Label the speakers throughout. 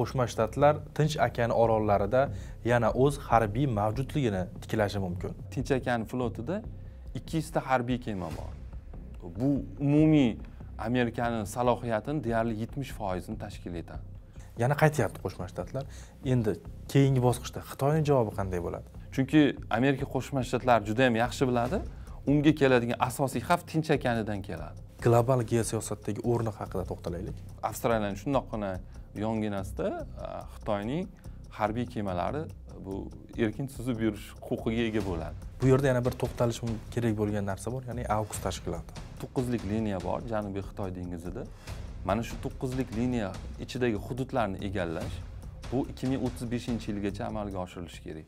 Speaker 1: qo'shma shtatlar tinch okeani orollarida yana o'z harbiy mavjudligini tiklashi
Speaker 2: mumkin tinch okean flotida ikki yuzta harbiy kema bor bu umumiy amerikani salohiyatini deyarli yetmish foizini tashkil etadi yana qaytyapti qo'shma shtatlar endi keyingi bosqichda xitoyni javobi qanday bo'ladi chunki amerika qo'shma shtatlari juda ham yaxshi biladi unga keladigan asosiy xavf tinch okeanidan keladi
Speaker 1: global geosiyosatdagi o'rni haqida to'xtalaylik
Speaker 2: avstraliyani shundoqqina yonginasida e, xitoyning harbiy kemalari bu erkin suzib yurish huquqiga ega bo'ladi bu yerda yana bir to'xtalishim kerak bo'lgan narsa bor ya'ni auks tashkiloti to'qqizlik liniya bor janubiy xitoy dengizida mana shu to'qqizlik liniya ichidagi hududlarni egallash bu ikki ming o'ttiz beshinchi yilgacha amalga oshirilishi kerak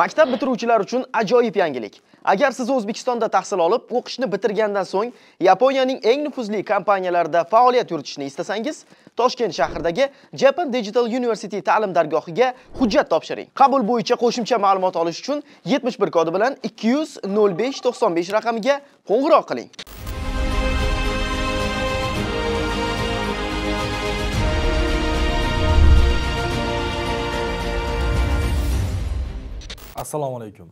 Speaker 2: Maktab bitiruvchilar uchun ajoyib yangilik. Agar siz O'zbekistonda tahsil olib,
Speaker 1: o'qishni bitirgandan so'ng Yaponiyaning eng nufuzli kompaniyalarida faoliyat yuritishni istasangiz, Toshkent shahridagi Japan Digital University ta'lim dargohiga hujjat topshiring. Qabul bo'yicha qo'shimcha ma'lumot olish uchun 71 kodi bilan 200 05 95 raqamiga qo'ng'iroq qiling. assalomu alaykum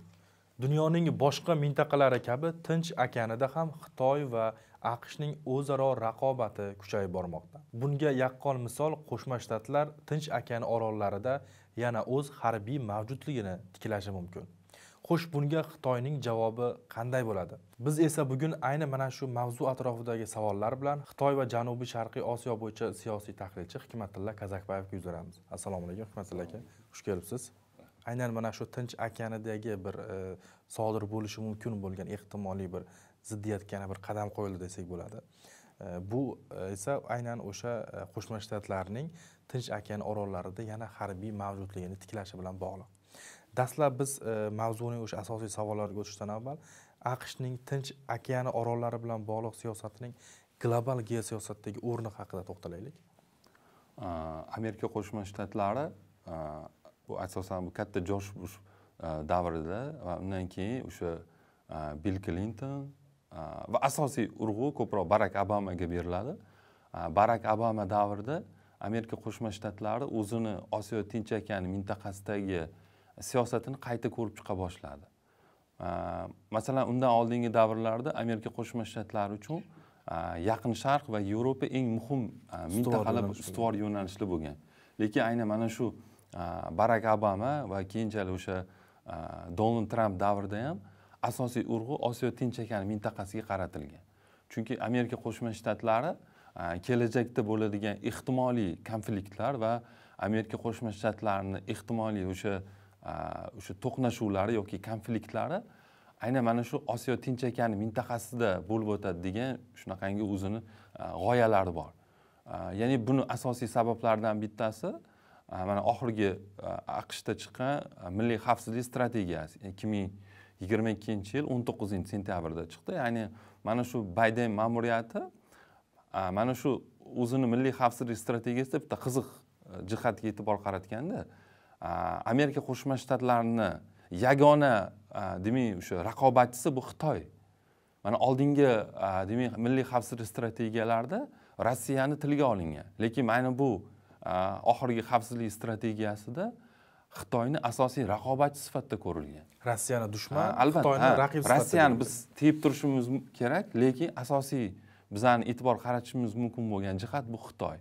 Speaker 1: dunyoning boshqa mintaqalari kabi tinch okeanida ham xitoy va aqshning o'zaro raqobati kuchayib bormoqda bunga yaqqol misol qo'shma shtatlar tinch okeani orollarida yana o'z harbiy mavjudligini tiklashi mumkin xo'sh bunga xitoyning javobi qanday bo'ladi biz esa bugun ayni mana shu mavzu atrofidagi savollar bilan xitoy va janubiy sharqiy osiyo bo'yicha siyosiy tahlilchi hikmatilla kazakbayevga yuz beramiz assalomu alaykum hikmatilla aka xush kelibsiz aynan mana shu tinch okeanidagi bir e, sodir bo'lishi mumkin bo'lgan ehtimoliy bir ziddiyatga yana bir qadam qo'yildi desak bo'ladi e, bu e, esa aynan o'sha qo'shma shtatlarning tinch okean orollarida yana harbiy mavjudligini tiklashi bilan bog'liq dastlab biz mavzuning o'sha asosiy savollariga o'tishdan avval aqshning tinch okeani orollari bilan bog'liq siyosatining global geosiyosatdagi o'rni haqida to'xtalaylik
Speaker 2: amerika qo'shma shtatlari bu asosan bu katta jorj bush e, davrida va undan keyin o'sha e, bill klinton e, va asosiy urg'u ko'proq barak obamaga beriladi barak obama davrida amerika qo'shma shtatlari o'zini osiyo tinch okeani mintaqasidagi siyosatini qayta ko'rib chiqa boshladi masalan undan oldingi davrlarda amerika qo'shma shtatlari uchun yaqin sharq va yevropa eng muhim mintaqalar ustuvor yo'nalishli bo'lgan lekin aynan mana shu barak obama va keyinchalik o'sha donald tramp davrida ham asosiy urg'u osiyo tinch okeani mintaqasiga qaratilgan chunki amerika qo'shma shtatlari kelajakda bo'ladigan ehtimoliy konfliktlar va amerika qo'shma shtatlarini ehtimoliy o'sha o'sha to'qnashuvlari yoki konfliktlari aynan mana shu osiyo tinch okeani mintaqasida bo'lib o'tadi degan shunaqangi o'zini g'oyalari bor ya'ni buni asosiy sabablaridan bittasi mana oxirgi e, aqshda chiqqan e, milliy xavfsizlik strategiyasi e, ikki ming yigirma ikkinchi yil o'n to'qqizinchi sentyabrda chiqdi ya'ni mana shu bayden ma'muriyati mana shu o'zini milliy xavfsizlik strategiyasida bitta qiziq jihatga e'tibor qaratganda amerika qo'shma shtatlarini yagona demak o'sha raqobatchisi bu xitoy mana oldingi demak milliy xavfsizlik strategiyalarida rossiyani tilga olingan lekin mana bu Э, oxirgi xavfsizlik strategiyasida xitoyni asosiy raqobatchi sifatida ko'rilgan
Speaker 1: rossiyani dushman э, albatta xitoyni raqib rossiyani biz
Speaker 2: tiyib turishimiz kerak lekin asosiy bizani e'tibor qaratishimiz mumkin bo'lgan jihat bu xitoy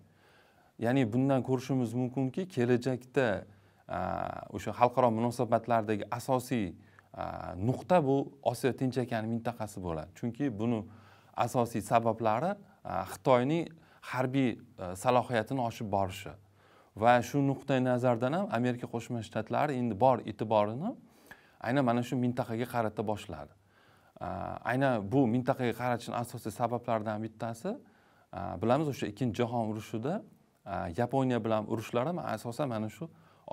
Speaker 2: ya'ni bundan ko'rishimiz mumkinki kelajakda e, o'sha xalqaro munosabatlardagi asosiy e, nuqta bu osiyo tinch okeani mintaqasi bo'ladi chunki buni asosiy sabablari e, xitoyning harbiy e, salohiyatini oshib borishi va shu nuqtai nazardan ham amerika qo'shma shtatlari endi bor e'tiborini aynan mana shu mintaqaga qarata boshladi e, aynan bu mintaqaga qaratishni asosiy sabablaridan bittasi e, bilamiz o'sha ikkinchi jahon urushida yaponiya bilan urushlar ham asosan mana shu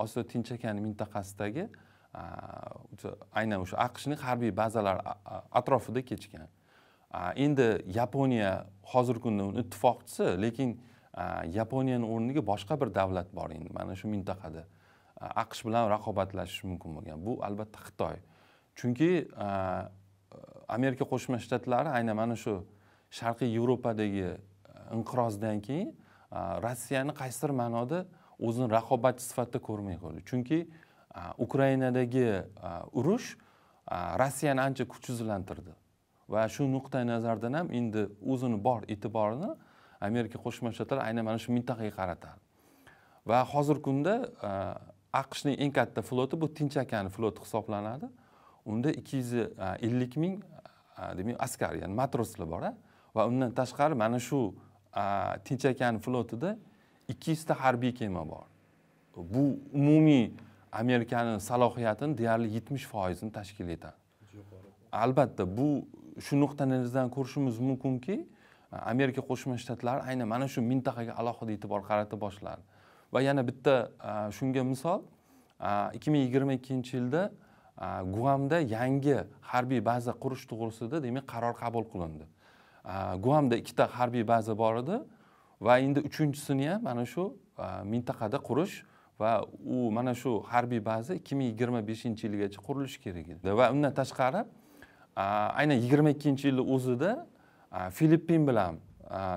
Speaker 2: osiyo tinch okeani mintaqasidagi aynan o'sha aqshning harbiy bazalari atrofida kechgan endi yaponiya hozirgi kunda uni ittifoqchisi lekin yaponiyani o'rniga boshqa bir davlat bor endi mana shu mintaqada aqsh bilan raqobatlashish mumkin bo'lgan bu albatta xitoy chunki amerika qo'shma shtatlari aynan mana shu sharqiy yevropadagi inqirozdan keyin rossiyani qaysidir ma'noda o'zini raqobatchi sifatida ko'rmay qo'ydi chunki ukrainadagi urush rossiyani ancha kuchsizlantirdi va shu nuqtai nazardan ham endi o'zini bor e'tiborini amerika qo'shma shtatlari aynan mana shu mintaqaga qaratadi va hozirgi kunda e, aqshning eng katta floti bu tinch okeani floti hisoblanadi unda ikki yuz ellik ming e, demak askar ya'ni matroslar bor va undan tashqari mana shu e, tinch okeani flotida ikki yuzta harbiy kema bor bu umumiy amerikani salohiyatini deyarli yetmish foizini tashkil etadi albatta bu shu nuqtai nazardan ko'rishimiz mumkinki amerika qo'shma shtatlari aynan mana shu mintaqaga alohida e'tibor qarata boshladi va yana bitta shunga misol ikki ming yigirma ikkinchi yilda guamda yangi harbiy baza qurish to'g'risida demak qaror qabul qilindi guamda ikkita harbiy baza bor edi va endi uchinchisini ham mana shu mintaqada qurish va u mana shu harbiy baza ikki ming yigirma beshinchi yilgacha qurilishi kerak edi va undan tashqari aynan yigirma ikkinchi yilni o'zida filippin bilan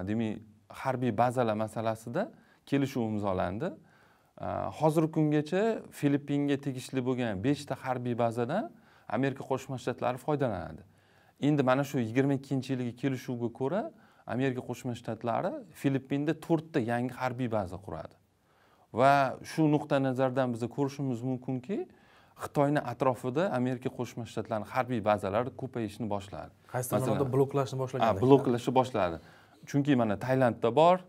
Speaker 2: demak harbiy bazalar masalasida kelishuv imzolandi hozirgi kungacha filippinga tegishli bo'lgan beshta harbiy bazadan amerika qo'shma shtatlari foydalanadi endi mana shu yigirma ikkinchi yilgi kelishuvga ko'ra amerika qo'shma shtatlari filippinda to'rtta yangi harbiy baza quradi va shu nuqtai nazardan biza ko'rishimiz mumkinki xitoyni atrofida amerika qo'shma shtatlari harbiy bazalari ko'payishni boshladi qaysi tomonda bloklashni boshlagan bloklashni boshladi chunki mana tailandda bor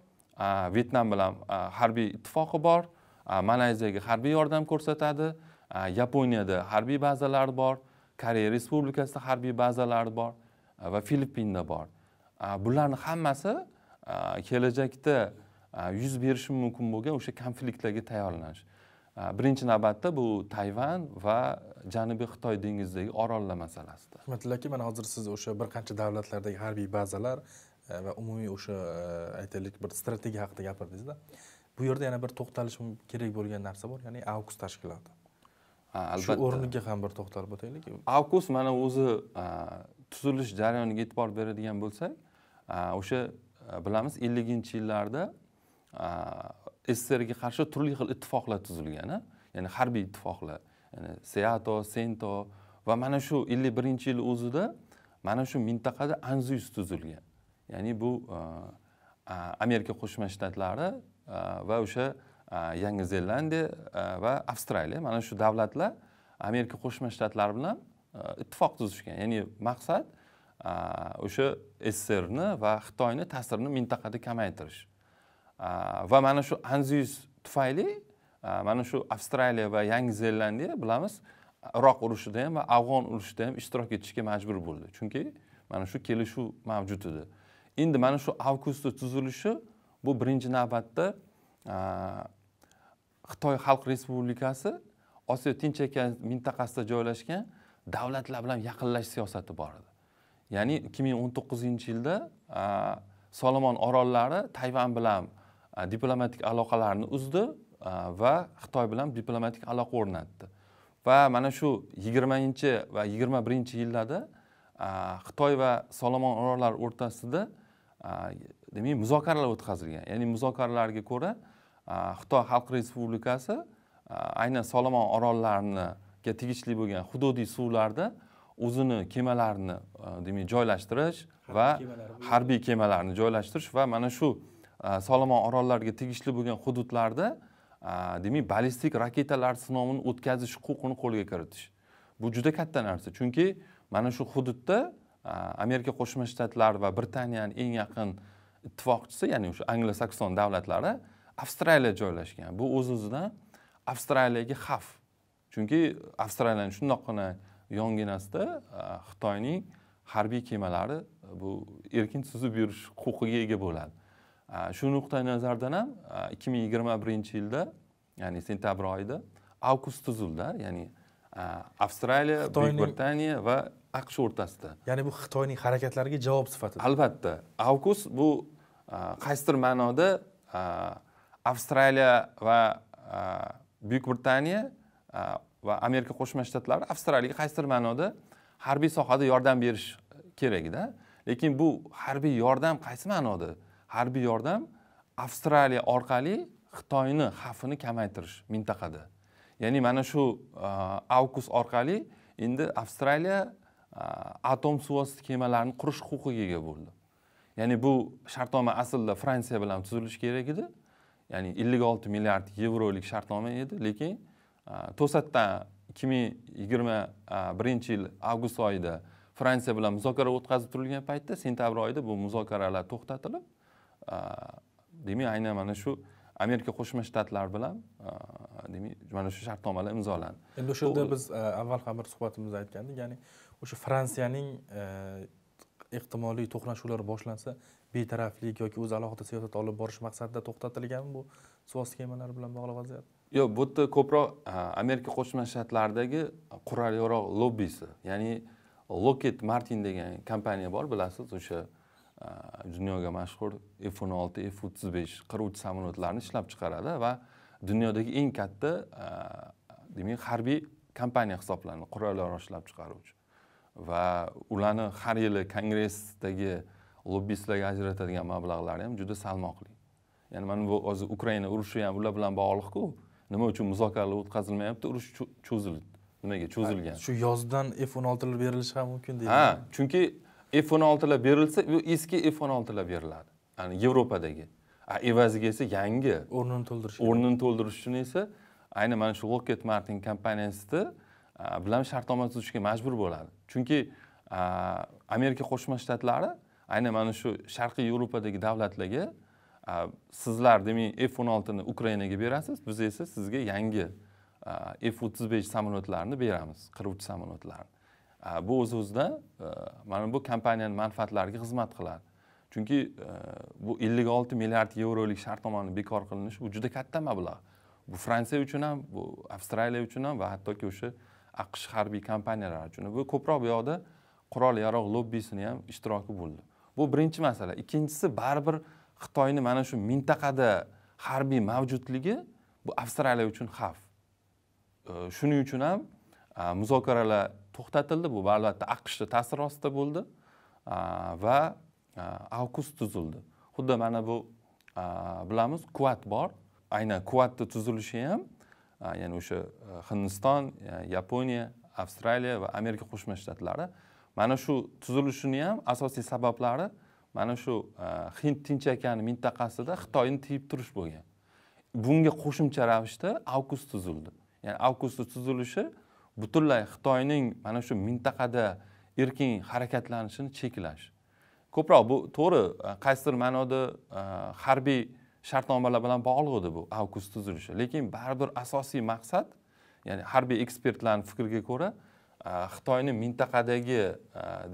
Speaker 2: vyetnam bilan harbiy ittifoqi bor malayziyaga harbiy yordam ko'rsatadi yaponiyada harbiy bazalari bor koreya respublikasida harbiy bazalari bor va filippinda bor bularni hammasi kelajakda yuz berishi mumkin bo'lgan o'sha konfliktlarga tayyorlanish birinchi navbatda bu tayvan va janubiy xitoy dengizidagi orollar masalasida
Speaker 1: hikmatilla aka mana hozir siz o'sha bir qancha davlatlardagi harbiy bazalar e, va umumiy o'sha e, aytaylik bir strategiya haqida gapirdingizda bu yerda yana bir to'xtalish kerak bo'lgan narsa bor ya'ni avkus tashkiloti albatta shu o'rniga ham bir to'xtalib o'taylik
Speaker 2: avkus mana o'zi e, tuzilish jarayoniga e'tibor beradigan bo'lsak o'sha bilamiz elliginchi yillarda sssrga qarshi turli xil ittifoqlar tuzilgan ya'ni harbiy ittifoqlar ya'ni seato sento va mana shu ellik birinchi yil o'zida mana shu mintaqada anzus tuzilgan ya'ni bu e, amerika qo'shma shtatlari e, va o'sha e, yangi zelandiya va avstraliya mana shu davlatlar amerika qo'shma shtatlari bilan ittifoq tuzishgan ya'ni maqsad o'sha sssrni va xitoyni ta'sirini mintaqada kamaytirish va mana shu anzyus tufayli mana shu avstraliya va yangi zelandiya bilamiz iroq urushida ham va afg'on urushida ham ishtirok etishga majbur bo'ldi chunki mana shu kelishuv mavjud edi endi mana shu avgustni tuzilishi bu birinchi navbatda xitoy xalq respublikasi osiyo tinch okean mintaqasida joylashgan davlatlar bilan yaqinlashish siyosati bor edi ya'ni ikki ming o'n to'qqizinchi yilda solomon orollari tayvan bilan E, diplomatik aloqalarni uzdi e, va xitoy bilan diplomatik aloqa o'rnatdi va mana shu yigirmanchi va yigirma birinchi yillarda e, xitoy va solomon orollari o'rtasida demak muzokaralar o'tkazilgan ya'ni muzokaralarga ko'ra xitoy xalq respublikasi aynan solomon orollariga tegishli bo'lgan hududiy suvlarda o'zini kemalarini demak joylashtirish va harbiy kemalarni joylashtirish va mana shu solomon orollariga tegishli bo'lgan hududlarda demak ballistik raketalar sinovini o'tkazish huquqini qo'lga kiritish bu juda katta narsa chunki mana shu hududda amerika qo'shma shtatlari va britaniyani eng yaqin ittifoqchisi ya'ni o'sha anglo sakson davlatlari avstraliya joylashgan bu o'z o'zidan avstraliyaga xavf chunki avstraliyani shundoqqina yonginasida xitoyning harbiy kemalari bu erkin suzib yurish huquqiga ega bo'ladi shu nuqtai nazardan ham e, ikki ming yigirma birinchi yilda ya'ni sentabr oyida avkus tuzildi ya'ni e, avstraliya buyuk britaniya va aqsh o'rtasida ya'ni bu xitoyning harakatlariga javob sifatida albatta avkus bu e, qaysidir ma'noda avstraliya va buyuk britaniya va amerika qo'shma shtatlari avstraliyaga qaysidir ma'noda harbiy sohada yordam berish kerakda lekin bu harbiy yordam qaysi ma'noda harbiy yordam avstraliya orqali xitoyni xavfini kamaytirish mintaqada ya'ni mana shu e, avkus orqali endi avstraliya e, atom suvosti kemalarini qurish huquqiga ega bo'ldi ya'ni bu shartnoma aslida fransiya bilan tuzilishi kerak edi ya'ni ellik olti milliard yevrolik shartnoma edi lekin e, to'satdan ikki ming yigirma birinchi yil avgust oyida fransiya bilan muzokara o'tkazib turilgan paytda sentabr oyida bu muzokaralar to'xtatilib demak aynan mana shu amerika qo'shma shtatlari bilan e, demak mana shu shartnomalar imzolandi
Speaker 1: endi o'sha yerda biz e, avval ham bir suhbatimizda aytgandik ya'ni o'sha fransiyaning e, ehtimoliy to'qnashuvlar boshlansa betaraflik yoki o'zi alohida siyosat olib borish maqsadida to'xtatilganmi bu suvosti kemalari bilan bog'liq vaziyat
Speaker 2: yo'q bu yerda ko'proq amerika qo'shma shtatlaridagi qurolliroq lobbisi ya'ni loket martin degan kompaniya bor bilasiz o'sha dunyoga mashhur f o'n olti f o'ttiz besh qiruvchi samolyotlarni ishlab chiqaradi va dunyodagi eng katta demak harbiy kompaniya hisoblanadi qurollar ishlab chiqaruvchi va ularni har yili kongressdagi lobbistlarga ajratadigan mablag'lari ham juda salmoqli ya'ni mana bu hozir ukraina urushi ham ular bilan bog'liqku nima uchun muzokaralar o'tkazilmayapti urush cho'zildi nimaga cho'zilgan
Speaker 1: shu yozdan f o'n oltilar berilishi ham mumkin deydi ha
Speaker 2: chunki f o'n oltilar berilsa u eski f o'n oltilar beriladi ya'ni yevropadagi evaziga esa yangi o'rnini to'ldirish o'rnini to'ldirish uchun esa ayni mana shu loket martin kompaniyasida bilan shartnoma tuzishga majbur bo'ladi chunki amerika qo'shma shtatlari aynan mana shu sharqiy yevropadagi davlatlarga sizlar demak f o'n oltini ukrainaga berasiz biz esa sizga yangi f o'ttiz besh samolyotlarni beramiz qiruvchi samolyotlarni bu o'z o'zidan e, mana bu kompaniyani manfaatlariga xizmat qiladi chunki e, bu ellik olti milliard yevrolik shartnomani bekor qilinishi bu juda katta mablag' bu fransiya uchun ham bu avstraliya uchun ham va hattoki o'sha aqsh harbiy kompaniyalari uchun bu ko'proq bu yoqda qurol yarog' lobbisini ham ishtiroki bo'ldi bu birinchi masala ikkinchisi baribir xitoyni mana shu mintaqada harbiy mavjudligi bu avstraliya uchun xavf e, shuning uchun ham muzokaralar to'xtatildi bu albatta aqshni ta'siri ostida bo'ldi va avkus tuzildi xuddi mana bu bilamiz kuvat bor aynan kuvatni tuzilishi ham ya'ni o'sha e, hindiston e, yaponiya avstraliya va amerika qo'shma shtatlari mana shu tuzilishini ham asosiy sabablari mana shu e, hind tinch okeani mintaqasida xitoyni tiyib turish bo'lgan bunga qo'shimcha ravishda avkus tuzildi ya'ni avkustni tuzilishi butunlay xitoyning mana shu mintaqada erkin harakatlanishini cheklash ko'proq bu to'g'ri e, qaysidir ma'noda e, harbiy shartnomalar bilan bog'liq edi bu avkus tuzilishi lekin baribir asosiy maqsad ya'ni harbiy ekspertlarni fikriga ko'ra e, xitoyni mintaqadagi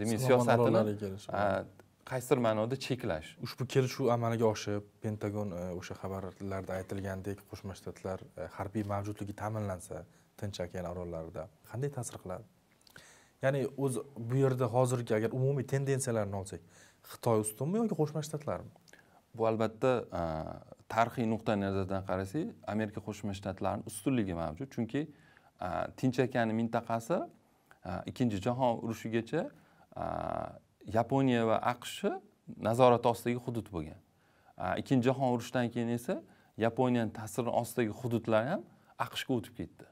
Speaker 2: demak siyosatini qaysidir ma'noda cheklash
Speaker 1: ushbu kelishuv amalga oshib pentagon o'sha xabarlarda aytilgandek qo'shma shtatlar harbiy mavjudligi ta'minlansa tinch okean orollarida qanday ta'sir qiladi ya'ni o'zi bu yerda hozirgi agar umumiy tendensiyalarni olsak xitoy ustunmi yoki qo'shma shtatlarmi
Speaker 2: bu albatta e, tarixiy nuqtai nazardan qarasak amerika qo'shma shtatlarini ustunligi mavjud chunki e, tinch okeani mintaqasi e, ikkinchi jahon urushigacha yaponiya va aqshni nazorati ostidagi hudud bo'lgan ikkinchi jahon urushidan keyin esa yaponiyani ta'siri ostidagi hududlar ham aqshga o'tib ketdi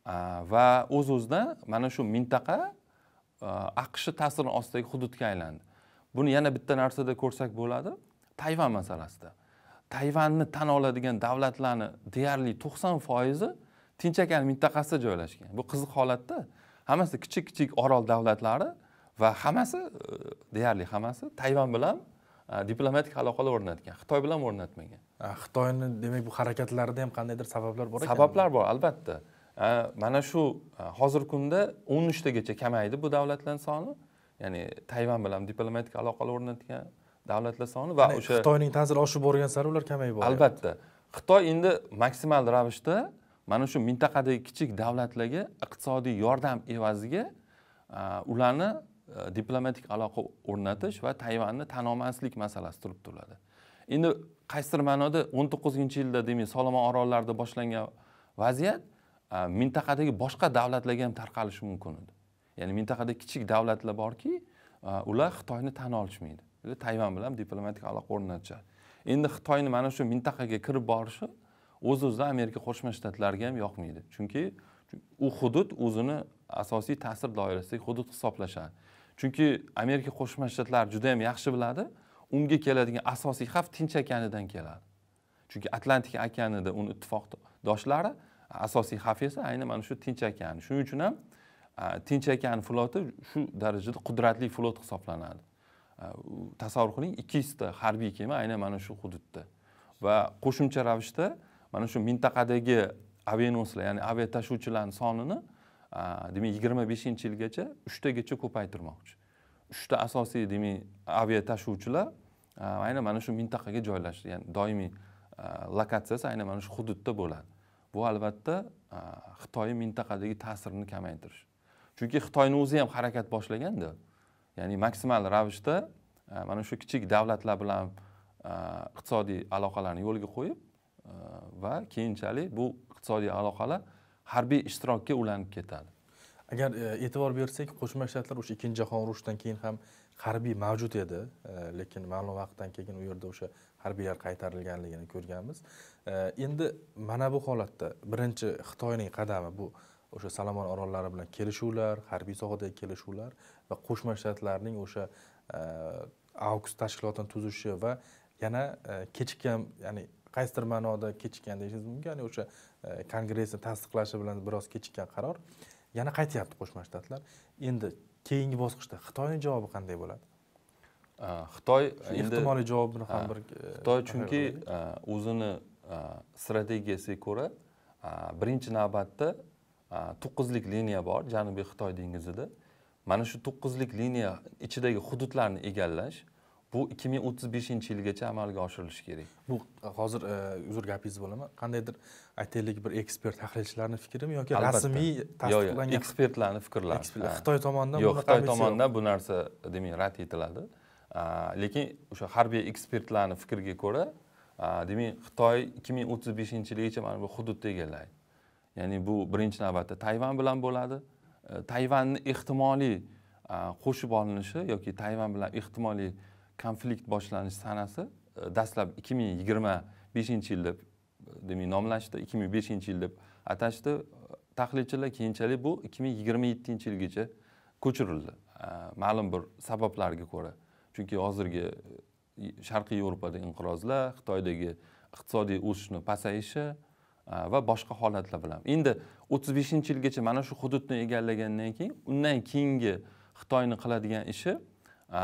Speaker 2: Э, va o'z uz o'zidan mana shu mintaqa э, aqshni ta'sirini ostidagi hududga aylandi buni yana bitta narsada ko'rsak bo'ladi tayvan masalasida tayvanni tan oladigan davlatlarni deyarli to'qson foizi tinch okean mintaqasida joylashgan bu qiziq holatda hammasi kichik kichik orol davlatlari va hammasi e, deyarli hammasi tayvan bilan e, diplomatik aloqalar o'rnatgan xitoy bilan o'rnatmagan
Speaker 1: xitoyni demak bu harakatlarida ham qandaydir sabablar bor ekan sabablar
Speaker 2: bor albatta mana shu e, hozirgi kunda o'n uchtagacha kamaydi bu davlatlar soni ya'ni tayvan bilan diplomatik aloqalar o'rnatgan davlatlar soni va o'sha xitoyning
Speaker 1: ta'siri oshib borgan sari ular kamayib boryapti albatta
Speaker 2: xitoy endi maksimal ravishda mana shu mintaqadagi kichik davlatlarga iqtisodiy yordam evaziga e, ularni e, diplomatik aloqa o'rnatish va tayvanni tan olmaslik masalasi turib turadi endi qaysidir ma'noda o'n to'qqizinchi yilda demak solomon orollarida boshlangan vaziyat mintaqadagi boshqa davlatlarga ham tarqalishi mumkin edi ya'ni mintaqada kichik davlatlar borki э, ular xitoyni tan olishmaydi tayvan bilan diplomatik aloqa o'rnatishadi endi xitoyni mana shu mintaqaga kirib borishi o'z o'zidan amerika qo'shma shtatlariga ham yoqmaydi chunki u hudud o'zini asosiy ta'sir doirasidagi hudud hisoblashadi chunki amerika qo'shma shtatlari juda yam yaxshi biladi unga keladigan asosiy xavf tinch okeanidan keladi chunki atlantika okeanida uni ittifoqdoshlari asosiy xavf esa aynan mana shu tinch okean shuning uchun ham tinch okean floti shu darajada qudratli flot hisoblanadi tasavvur qiling ikki yuzta harbiy kema aynan mana shu hududda va qo'shimcha ravishda mana shu mintaqadagi avenoslar ya'ni aviatashuvchilarni sonini demak yigirma beshinchi yilgacha uchtagacha ko'paytirmoqchi uchta asosiy demak aviatashuvchilar aynan mana shu mintaqaga joylashdi ya'ni doimiy lokatsiyasi aynan mana shu hududda bo'ladi bu albatta xitoy mintaqadagi ta'sirini kamaytirish chunki xitoyni o'zi ham harakat boshlaganda ya'ni maksimal ravishda mana shu kichik davlatlar bilan iqtisodiy aloqalarni yo'lga qo'yib va keyinchalik bu iqtisodiy aloqalar harbiy ishtirokka ulanib ketadi
Speaker 1: agar e, e'tibor bersak qo'shma shtatlar o'sha ikkinchi jahon urushidan keyin ham harbiy mavjud edi e, lekin ma'lum vaqtdan keyin u yerda o'sha harbiylar qaytarilganligini ko'rganmiz endi mana bu holatda birinchi xitoyning qadami bu o'sha salomon orollari bilan kelishuvlar harbiy sohadagi kelishuvlar va qo'shma shtatlarning o'sha e, avgust tashkilotini tuzishi va yana e, kechikkan ya'ni qaysidir ma'noda kechikkan deyishingiz mumkin ya'ni o'sha e, kongressni tasdiqlashi bilan biroz kechikkan qaror yana qaytyapti qo'shma shtatlar endi keyingi bosqichda xitoyni javobi qanday bo'ladi
Speaker 2: Э, xitoy ehtimoliy javobini ham э, bir e, xitoy chunki e, o'zini e, strategiyasiga ko'ra birinchi navbatda to'qqizlik liniya bor janubiy xitoy dengizida mana shu to'qqizlik liniya ichidagi hududlarni egallash bu ikki ming o'ttiz beshinchi yilgacha amalga oshirilishi kerak bu hozir uzr gapingizni bo'laman
Speaker 1: qandaydir aytaylik bir ekspert tahlilchilarni fikrimi yoki rasmiy tasdiqlangan
Speaker 2: ekspertlarni fikrlari xitoy tomonidan yo'q xitoy tomonidan bu narsa demak rad etiladi lekin o'sha harbiy ekspertlarni fikriga ko'ra demak xitoy ikki ming o'ttiz beshinchi yilgacha mana bu hududni egallaydi ya'ni bu birinchi navbatda tayvan bilan bo'ladi e, tayvanni ehtimoliy qo'shib olinishi yoki tayvan bilan ehtimoliy konflikt boshlanish sanasi e, dastlab ikki ming yigirma beshinchi yil deb e, demak nomlashdi ikki ming beshinchi yil deb atashdi tahlilchilar keyinchalik bu ikki ming yigirma yettinchi yilgacha ko'chirildi ma'lum bir sabablarga ko'ra chunki hozirgi e, sharqiy yevropadagi inqirozlar xitoydagi iqtisodiy o'sishni pasayishi e, va boshqa holatlar bilan endi o'ttiz beshinchi yilgacha mana shu hududni egallagandan keyin undan keyingi xitoyni qiladigan ishi e,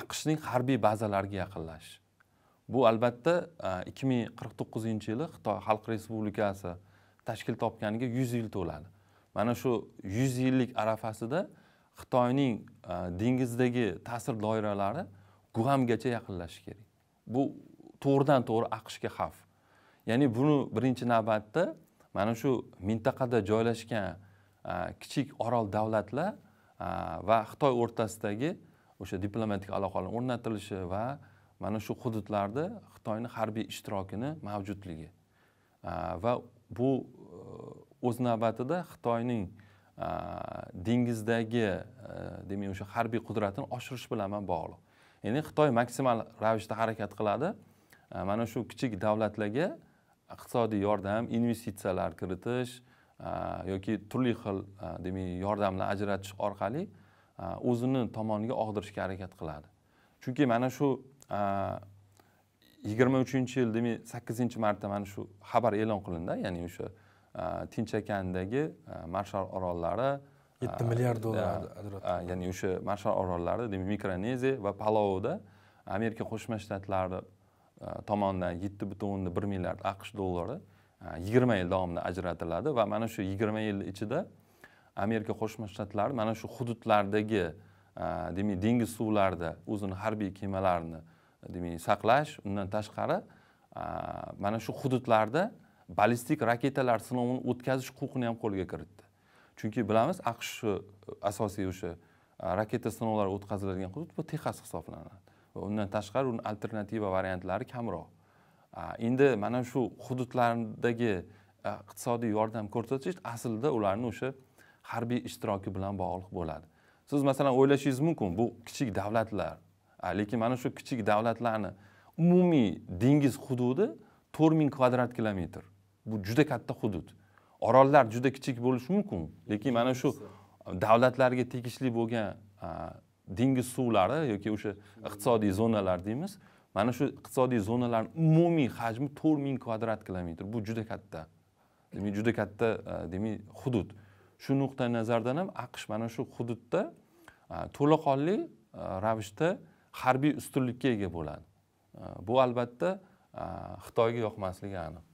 Speaker 2: aqshning harbiy bazalariga yaqinlashish bu albatta ikki ming qirq to'qqizinchi yili xitoy xalq respublikasi tashkil topganiga yuz yil to'ladi mana shu yuz yillik arafasida xitoyning e, dengizdagi ta'sir doiralari guamgacha yaqinlashishi kerak bu to'g'ridan to'g'ri aqshga xavf ya'ni buni birinchi navbatda mana shu mintaqada joylashgan e, kichik orol davlatlar e, va xitoy o'rtasidagi o'sha diplomatik aloqalar o'rnatilishi va mana shu hududlarda xitoyni harbiy ishtirokini mavjudligi va bu o'z navbatida xitoyning dengizdagi demak o'sha harbiy qudratini oshirish bilan ham bog'liq ya'ni xitoy maksimal ravishda harakat qiladi mana shu kichik davlatlarga iqtisodiy yordam investitsiyalar kiritish yoki turli xil demak yordamlar ajratish orqali o'zini tomoniga og'dirishga harakat qiladi chunki mana shu yigirma uchinchi yil demak sakkizinchi martda mana shu xabar e'lon qilindi ya'ni o'sha tinch okeandagi e, marshal orollari e, yetti milliard dollar e, ya'ni o'sha marshal orollari demak mikroneziya va palovda amerika qo'shma shtatlari tomonidan yetti butun o'nda bir milliard aqsh dollari yigirma yil davomida ajratiladi va mana shu yigirma yil ichida amerika qo'shma shtatlari mana shu hududlardagi demak dengiz suvlarida o'zini harbiy kemalarini demak saqlash undan tashqari mana shu hududlarda ballistik raketalar sinovini o'tkazish huquqini ham qo'lga kiritdi chunki bilamiz aqsh asosiy o'sha raketa sinovlari o'tkaziladigan hudud bu texas hisoblanadi va undan tashqari uni alternativa variantlari kamroq endi mana shu hududlardagi iqtisodiy yordam ko'rsatish aslida ularni o'sha harbiy ishtiroki bilan bog'liq bo'ladi siz masalan o'ylashingiz mumkin bu kichik davlatlar lekin mana shu kichik davlatlarni umumiy dengiz hududi to'rt ming kvadrat kilometr bu juda katta hudud orollar juda kichik bo'lishi mumkin lekin mana shu davlatlarga tegishli bo'lgan dengiz suvlari yoki o'sha iqtisodiy zonalar deymiz mana shu iqtisodiy zonalarni umumiy hajmi to'rt ming kvadrat kilometr bu juda katta demak juda katta demak hudud shu nuqtai nazardan ham aqsh mana shu hududda to'laqonli ravishda harbiy ustunlikka ega bo'ladi bu albatta xitoyga yoqmasligi aniq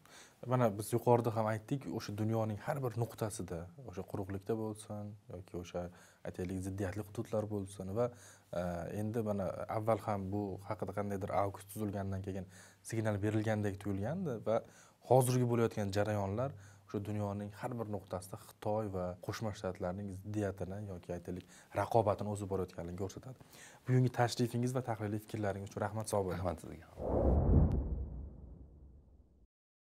Speaker 1: mana biz yuqorida ham aytdik o'sha dunyoning har bir nuqtasida o'sha quruqlikda bo'lsin yoki o'sha aytaylik ziddiyatli hududlar bo'lsin va e, endi mana avval ham bu haqida qandaydir aukus tuzilgandan keyin signal berilgandek tuyulgandi va hozirgi bo'layotgan jarayonlar o'sha dunyoning har bir nuqtasida xitoy va qo'shma shtatlarning ziddiyatini yoki aytaylik raqobatini o'sib borayotganligini ko'rsatadi bugungi tashrifingiz va tahliliy fikrlaringiz uchun rahmat sog' bo'ling rahmat sizga